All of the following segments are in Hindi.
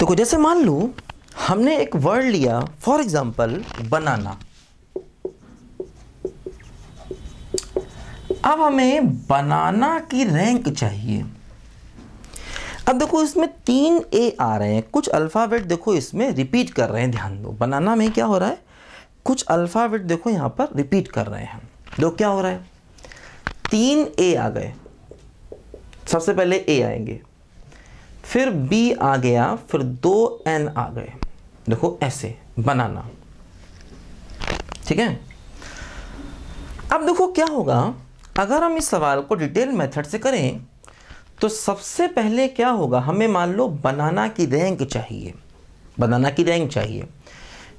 देखो तो जैसे मान लो हमने एक वर्ड लिया फॉर एग्जाम्पल बनाना अब हमें बनाना की रैंक चाहिए अब देखो इसमें तीन ए आ रहे हैं कुछ अल्फ़ाबेट देखो इसमें रिपीट कर रहे हैं ध्यान दो बनाना में क्या हो रहा है कुछ अल्फ़ाबेट देखो यहां पर रिपीट कर रहे हैं दो क्या हो रहा है तीन ए आ गए सबसे पहले ए आएंगे फिर बी आ गया फिर दो एन आ गए देखो ऐसे बनाना ठीक है अब देखो क्या होगा अगर हम इस सवाल को डिटेल मेथड से करें तो सबसे पहले क्या होगा हमें मान लो बनाना की रैंक चाहिए बनाना की रैंक चाहिए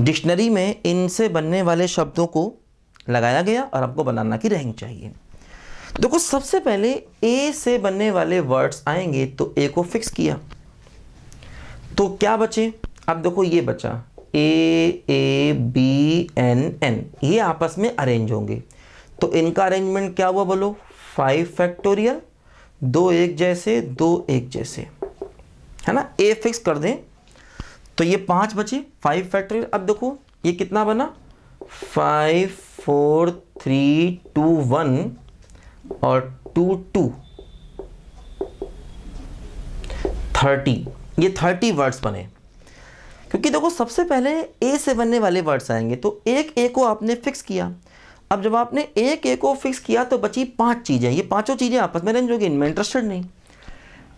डिक्शनरी में इनसे बनने वाले शब्दों को लगाया गया और आपको बनाना की रैंक चाहिए देखो सबसे पहले ए से बनने वाले वर्ड्स आएंगे तो ए को फिक्स किया तो क्या बचे अब देखो ये बचा A A B N N ये आपस में अरेंज होंगे तो इनका अरेंजमेंट क्या हुआ बोलो फाइव फैक्टोरियल दो एक जैसे दो एक जैसे है ना ए फिक्स कर दें तो ये पांच बचे फाइव फैक्टोरियल अब देखो ये कितना बना five four three two one और टू टू थर्टी ये थर्टी वर्ड्स बने क्योंकि देखो सबसे पहले ए से बनने वाले वर्ड्स आएंगे तो एक ए को आपने फिक्स किया अब जब आपने एक ए को फिक्स किया तो बची पांच चीज़ें ये पांचों चीज़ें आपस में रंजोगे इनमें इंटरेस्टेड नहीं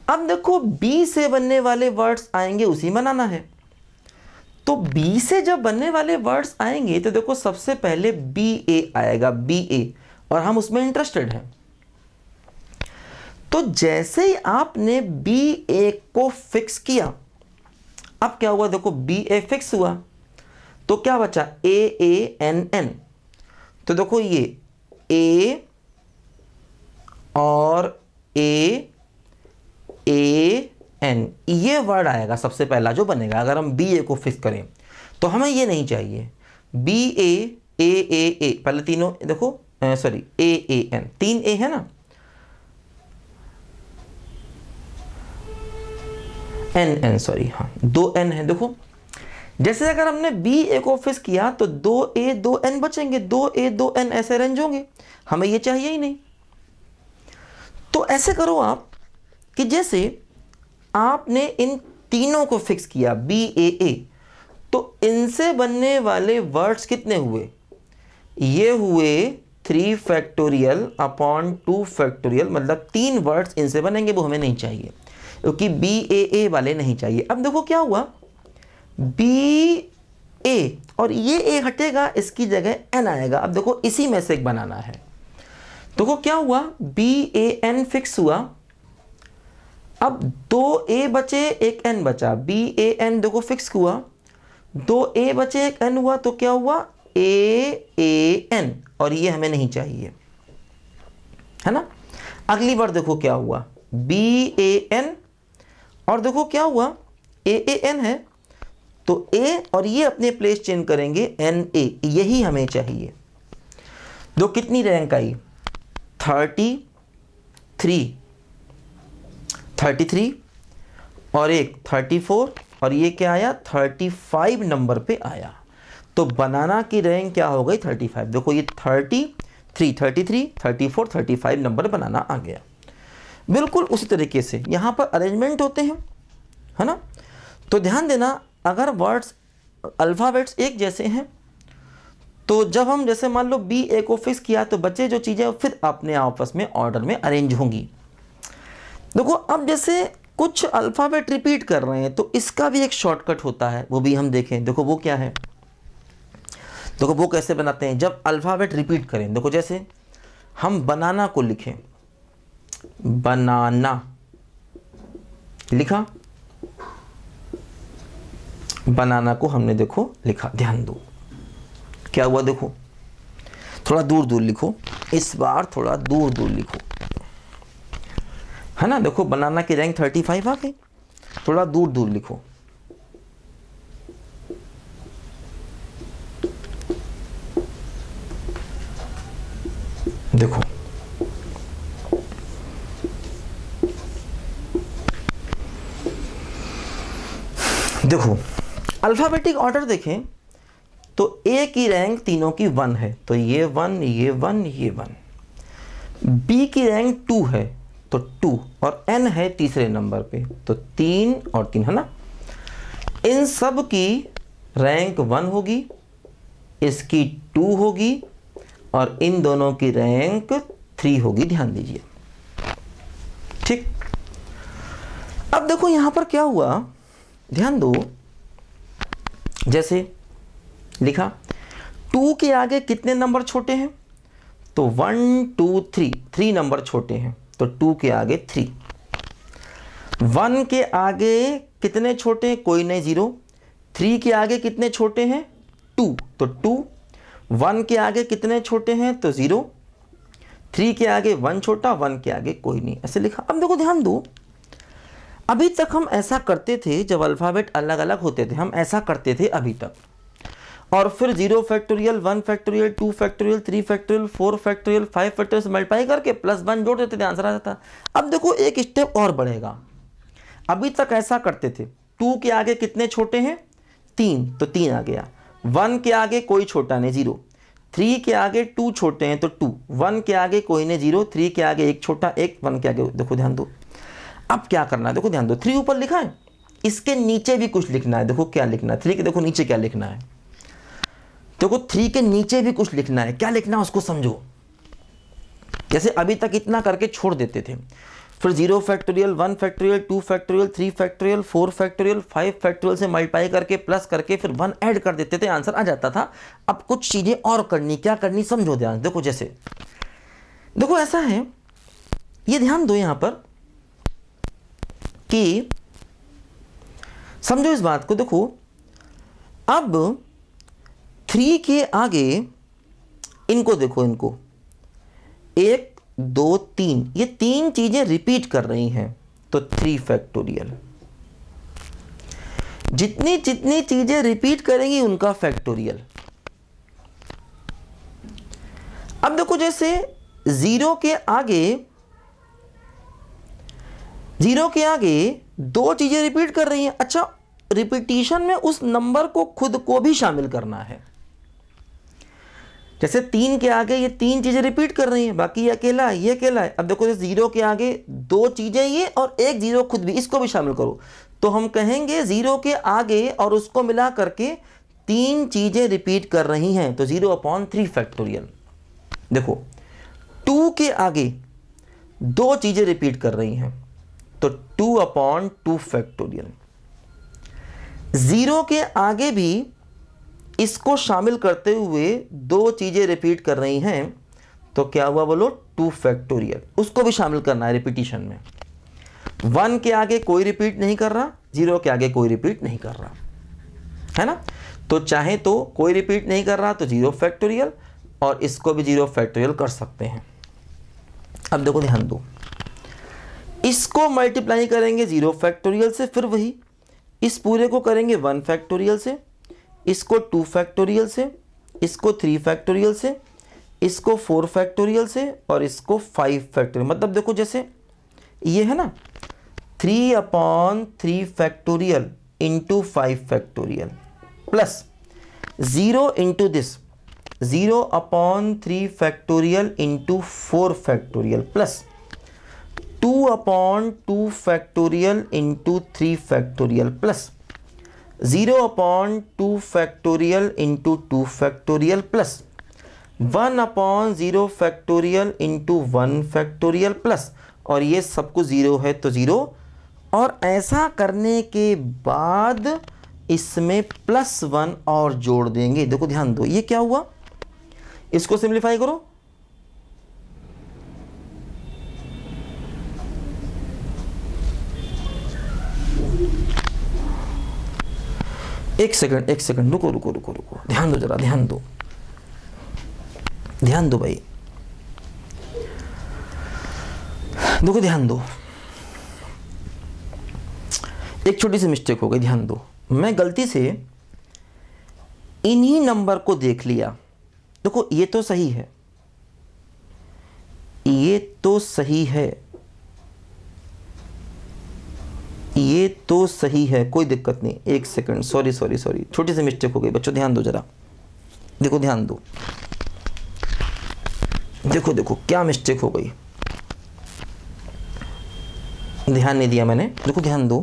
अब देखो बी से बनने वाले वर्ड्स आएंगे उसी में बनाना है तो बी से जब बनने वाले वर्ड्स आएंगे तो देखो सबसे पहले बी ए आएगा बी ए और हम उसमें इंटरेस्टेड हैं तो जैसे ही आपने बी ए को फिक्स किया अब क्या हुआ देखो बी ए फिक्स हुआ तो क्या बचा ए ए एन एन तो देखो ये ए और ए ए एन ये वर्ड आएगा सबसे पहला जो बनेगा अगर हम बी ए को फिक्स करें तो हमें ये नहीं चाहिए बी ए ए ए ए पहले तीनों देखो सॉरी ए ए एन तीन ए है ना एन एन सॉरी हाँ दो एन है देखो जैसे अगर हमने बी ए को फिक्स किया तो दो ए दो एन बचेंगे दो ए दो एन ऐसे अरेंज होंगे हमें ये चाहिए ही नहीं तो ऐसे करो आप कि जैसे आपने इन तीनों को फिक्स किया बी ए ए तो इनसे बनने वाले वर्ड्स कितने हुए ये हुए three factorial upon two factorial मतलब तीन वर्ड्स इनसे बनेंगे वो हमें नहीं चाहिए क्योंकि बी ए ए वाले नहीं चाहिए अब देखो क्या हुआ बी ए और ये ए हटेगा इसकी जगह एन आएगा अब देखो इसी में से एक बनाना है देखो क्या हुआ बी ए एन फिक्स हुआ अब दो ए बचे एक एन बचा बी ए एन देखो फिक्स हुआ दो ए बचे एक एन हुआ तो क्या हुआ ए ए एन और ये हमें नहीं चाहिए है ना अगली बार देखो क्या हुआ बी ए एन और देखो क्या हुआ ए ए एन है तो ए और ये अपने प्लेस चेंज करेंगे एन ए यही हमें चाहिए दो कितनी रैंक आई थर्टी थ्री थर्टी थ्री और एक थर्टी फोर और ये क्या आया थर्टी फाइव नंबर पे आया तो बनाना की रैंक क्या हो गई थर्टी फाइव देखो ये thirty three thirty three thirty four thirty five number बनाना आ गया बिल्कुल उसी तरीके से यहाँ पर अरेंजमेंट होते हैं है ना तो ध्यान देना अगर वर्ड्स अल्फ़ाबेट्स एक जैसे हैं तो जब हम जैसे मान लो बी ए को फिक्स किया तो बचे जो चीज़ें फिर अपने आपस में ऑर्डर में अरेंज होंगी देखो अब जैसे कुछ अल्फ़ाबेट रिपीट कर रहे हैं तो इसका भी एक शॉर्टकट होता है वो भी हम देखें देखो वो क्या है देखो वो कैसे बनाते हैं जब अल्फ़ाबेट रिपीट करें देखो जैसे हम बनाना को लिखें बनाना लिखा बनाना को हमने देखो लिखा ध्यान दो क्या हुआ देखो थोड़ा दूर दूर लिखो इस बार थोड़ा दूर दूर लिखो है ना देखो बनाना की रैंक थर्टी फाइव आ गई थोड़ा दूर दूर लिखो देखो अल्फ़ाबेटिक ऑर्डर देखें तो ए की रैंक तीनों की वन है तो ये वन ये वन ये वन बी की रैंक टू है तो टू और एन है तीसरे नंबर पे तो तीन और तीन है ना इन सब की रैंक वन होगी इसकी टू होगी और इन दोनों की रैंक थ्री होगी ध्यान दीजिए ठीक अब देखो यहां पर क्या हुआ ध्यान दो जैसे लिखा टू के आगे कितने नंबर छोटे हैं तो one two three three number छोटे हैं तो टू के आगे थ्री वन के आगे कितने छोटे हैं कोई नहीं जीरो थ्री के आगे कितने छोटे हैं टू तो टू वन के आगे कितने छोटे हैं तो ज़ीरो थ्री के आगे वन छोटा वन के आगे कोई नहीं ऐसे लिखा अब देखो ध्यान दो अभी तक हम ऐसा करते थे जब अल्फ़ाबेट अलग अलग होते थे हम ऐसा करते थे अभी तक और फिर zero factorial one factorial two factorial three factorial four factorial five factorial multiply करके प्लस वन जोड़ देते थे आंसर आ जाता अब देखो एक स्टेप और बढ़ेगा अभी तक ऐसा करते थे टू के आगे कितने छोटे हैं तीन तो तीन आ गया वन के आगे कोई छोटा नहीं जीरो थ्री के आगे टू छोटे हैं तो टू वन के आगे कोई नहीं जीरो थ्री के आगे एक छोटा एक वन के आगे देखो ध्यान दो अब क्या करना है देखो ध्यान दो थ्री ऊपर लिखा है इसके नीचे भी कुछ लिखना है देखो क्या लिखना है थ्री के देखो नीचे क्या लिखना है देखो थ्री के नीचे भी कुछ लिखना है क्या लिखना है उसको समझो जैसे अभी तक इतना करके छोड़ देते थे फिर zero factorial one factorial two factorial three factorial four factorial five factorial से मल्टीप्लाई करके प्लस करके फिर वन ऐड कर देते थे आंसर आ जाता था अब कुछ चीज़ें और करनी क्या करनी समझो ध्यान देखो जैसे देखो ऐसा है ये ध्यान दो यहां पर कि समझो इस बात को देखो अब थ्री के आगे इनको देखो इनको एक दो तीन ये तीन चीज़ें रिपीट कर रही हैं तो थ्री फैक्टोरियल जितनी जितनी चीज़ें रिपीट करेंगी उनका फैक्टोरियल अब देखो जैसे ज़ीरो के आगे जीरो के आगे दो चीज़ें रिपीट कर रही हैं अच्छा रिपीटिशन में उस नंबर को खुद को भी शामिल करना है जैसे तीन के आगे ये तीन चीज़ें रिपीट कर रही हैं बाकी ये अकेला है ये अकेला है अब देखो जैसे जीरो के आगे दो चीज़ें ये और एक जीरो खुद भी इसको भी शामिल करो तो हम कहेंगे जीरो के आगे और उसको मिला करके तीन चीज़ें रिपीट कर रही हैं तो जीरो अपॉन थ्री फैक्टोरियल देखो टू के आगे दो चीज़ें रिपीट कर रही हैं तो two upon two factorial zero के आगे भी इसको शामिल करते हुए दो चीज़ें रिपीट कर रही हैं तो क्या हुआ बोलो टू फैक्टोरियल उसको भी शामिल करना है रिपीटिशन में वन के आगे कोई रिपीट नहीं कर रहा जीरो के आगे कोई रिपीट नहीं कर रहा है ना तो चाहे तो कोई रिपीट नहीं कर रहा तो जीरो फैक्टोरियल और इसको भी जीरो फैक्टोरियल कर सकते हैं अब देखो ध्यान दो इसको मल्टीप्लाई करेंगे ज़ीरो फैक्टोरियल से फिर वही इस पूरे को करेंगे वन फैक्टोरियल से इसको टू फैक्टोरियल से इसको थ्री फैक्टोरियल से इसको फोर फैक्टोरियल से और इसको फाइव फैक्टोरियल मतलब देखो जैसे ये है ना three upon three factorial into five factorial plus zero into this zero upon three factorial into four factorial plus two upon two factorial into three factorial plus zero upon two factorial into two factorial plus one upon zero factorial into one factorial plus और ये सब कुछ ज़ीरो है तो ज़ीरो और ऐसा करने के बाद इसमें प्लस वन और जोड़ देंगे देखो ध्यान दो ये क्या हुआ इसको सिंप्लीफाई करो एक सेकंड एक सेकंड रुको रुको रुको रुको ध्यान दो जरा ध्यान दो ध्यान दो भाई देखो ध्यान दो एक छोटी सी मिस्टेक हो गई ध्यान दो मैं गलती से इन्हीं नंबर को देख लिया देखो ये तो सही है ये तो सही है तो सही है कोई दिक्कत नहीं एक सेकंड सॉरी सॉरी सॉरी छोटी सी मिस्टेक हो गई बच्चों ध्यान दो जरा देखो ध्यान दो देखो देखो क्या मिस्टेक हो गई ध्यान नहीं दिया मैंने देखो ध्यान दो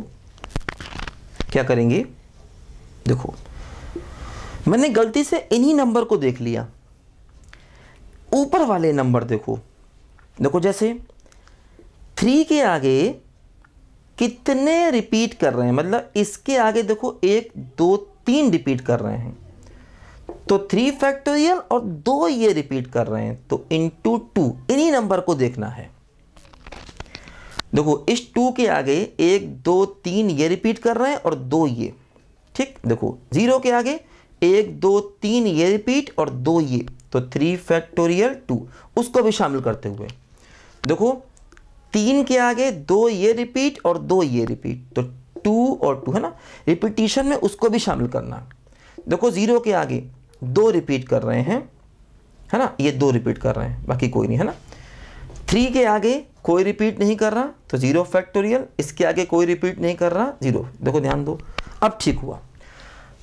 क्या करेंगे देखो मैंने गलती से इन्हीं नंबर को देख लिया ऊपर वाले नंबर देखो देखो जैसे थ्री के आगे कितने रिपीट कर रहे हैं मतलब इसके आगे देखो एक दो तीन रिपीट कर रहे हैं तो थ्री फैक्टोरियल और दो ये रिपीट कर रहे हैं तो इंटू टू इन्हीं नंबर को देखना है देखो इस टू के आगे एक दो तीन ये रिपीट कर रहे हैं और दो ये ठीक देखो जीरो के आगे एक दो तीन ये रिपीट और दो ये तो थ्री फैक्टोरियल टू उसको भी शामिल करते हुए देखो तीन के आगे दो ये रिपीट और दो ये रिपीट तो टू और टू है ना रिपीटिशन में उसको भी शामिल करना देखो ज़ीरो के आगे दो रिपीट कर रहे हैं है ना ये दो रिपीट कर रहे हैं बाकी कोई नहीं है ना थ्री के आगे कोई रिपीट नहीं कर रहा तो ज़ीरो फैक्टोरियल इसके आगे कोई रिपीट नहीं कर रहा ज़ीरो देखो ध्यान दो अब ठीक हुआ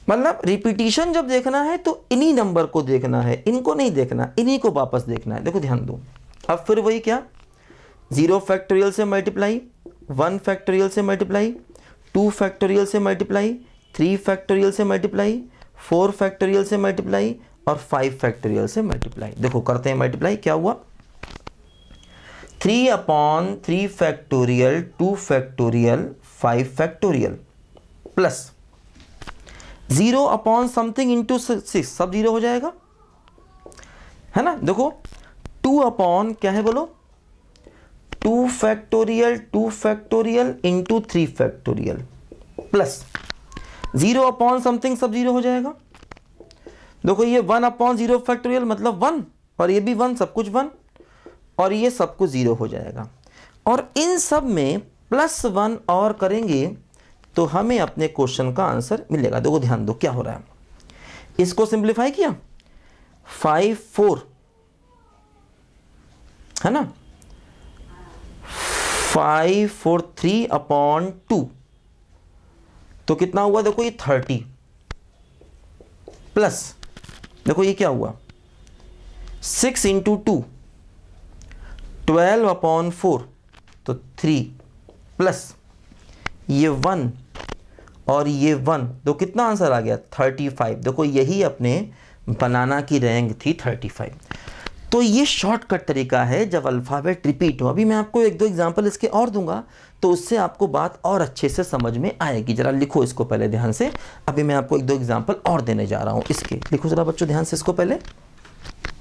मतलब रिपीटिशन जब देखना है तो इन्हीं नंबर को देखना है इनको नहीं देखना इन्हीं को वापस देखना है देखो ध्यान दो अब फिर वही क्या ज़ीरो फैक्टोरियल से मल्टीप्लाई वन फैक्टोरियल से मल्टीप्लाई टू फैक्टोरियल से मल्टीप्लाई थ्री फैक्टोरियल से मल्टीप्लाई फोर फैक्टोरियल से मल्टीप्लाई और फाइव फैक्टोरियल से मल्टीप्लाई देखो करते हैं मल्टीप्लाई क्या हुआ three upon three factorial two factorial five factorial plus zero upon something into six सब जीरो हो जाएगा है ना देखो टू अपॉन क्या है बोलो two factorial two factorial into three factorial plus zero upon something सब जीरो हो जाएगा देखो ये वन अपॉन जीरो फैक्टोरियल मतलब वन और ये भी वन सब कुछ वन और ये सब कुछ ज़ीरो हो जाएगा और इन सब में प्लस वन और करेंगे तो हमें अपने क्वेश्चन का आंसर मिलेगा देखो ध्यान दो क्या हो रहा है इसको सिंप्लीफाई किया फाइव फोर है ना five four three upon two तो कितना हुआ देखो ये थर्टी प्लस देखो ये क्या हुआ six into two twelve upon four तो थ्री प्लस ये वन और ये वन तो कितना आंसर आ गया थर्टी फाइव देखो यही अपने बनाना की रैंक थी थर्टी फाइव तो ये शॉर्टकट तरीका है जब अल्फ़ाबेट रिपीट हो अभी मैं आपको एक दो एग्जांपल इसके और दूंगा तो उससे आपको बात और अच्छे से समझ में आएगी ज़रा लिखो इसको पहले ध्यान से अभी मैं आपको एक दो एग्जांपल और देने जा रहा हूँ इसके लिखो ज़रा बच्चों ध्यान से इसको पहले